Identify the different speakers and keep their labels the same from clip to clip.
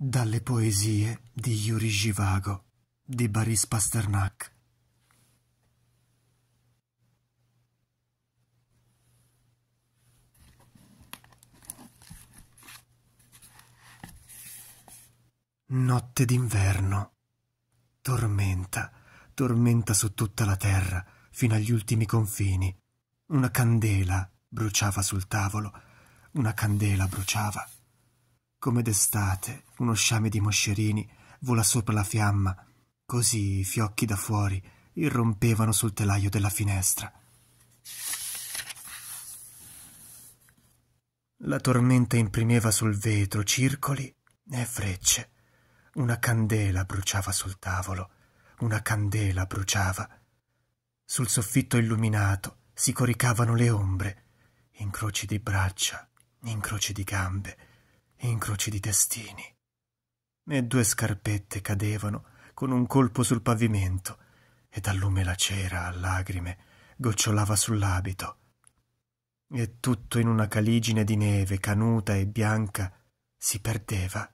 Speaker 1: dalle poesie di Yuri Givago di Baris Pasternak. Notte d'inverno. Tormenta, tormenta su tutta la terra, fino agli ultimi confini. Una candela bruciava sul tavolo, una candela bruciava. Come d'estate, uno sciame di moscerini vola sopra la fiamma, così i fiocchi da fuori irrompevano sul telaio della finestra. La tormenta imprimeva sul vetro circoli e frecce. Una candela bruciava sul tavolo, una candela bruciava. Sul soffitto illuminato si coricavano le ombre, incroci di braccia, incroci di gambe, incroci di testini. E due scarpette cadevano con un colpo sul pavimento e dal lume la cera a lagrime gocciolava sull'abito. E tutto in una caligine di neve canuta e bianca si perdeva.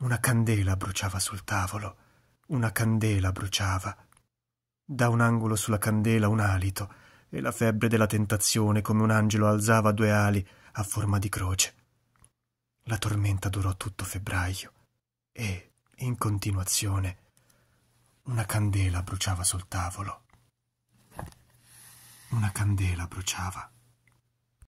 Speaker 1: Una candela bruciava sul tavolo, una candela bruciava. Da un angolo sulla candela un alito, e la febbre della tentazione come un angelo alzava due ali a forma di croce. La tormenta durò tutto febbraio e, in continuazione, una
Speaker 2: candela bruciava sul tavolo. Una candela bruciava.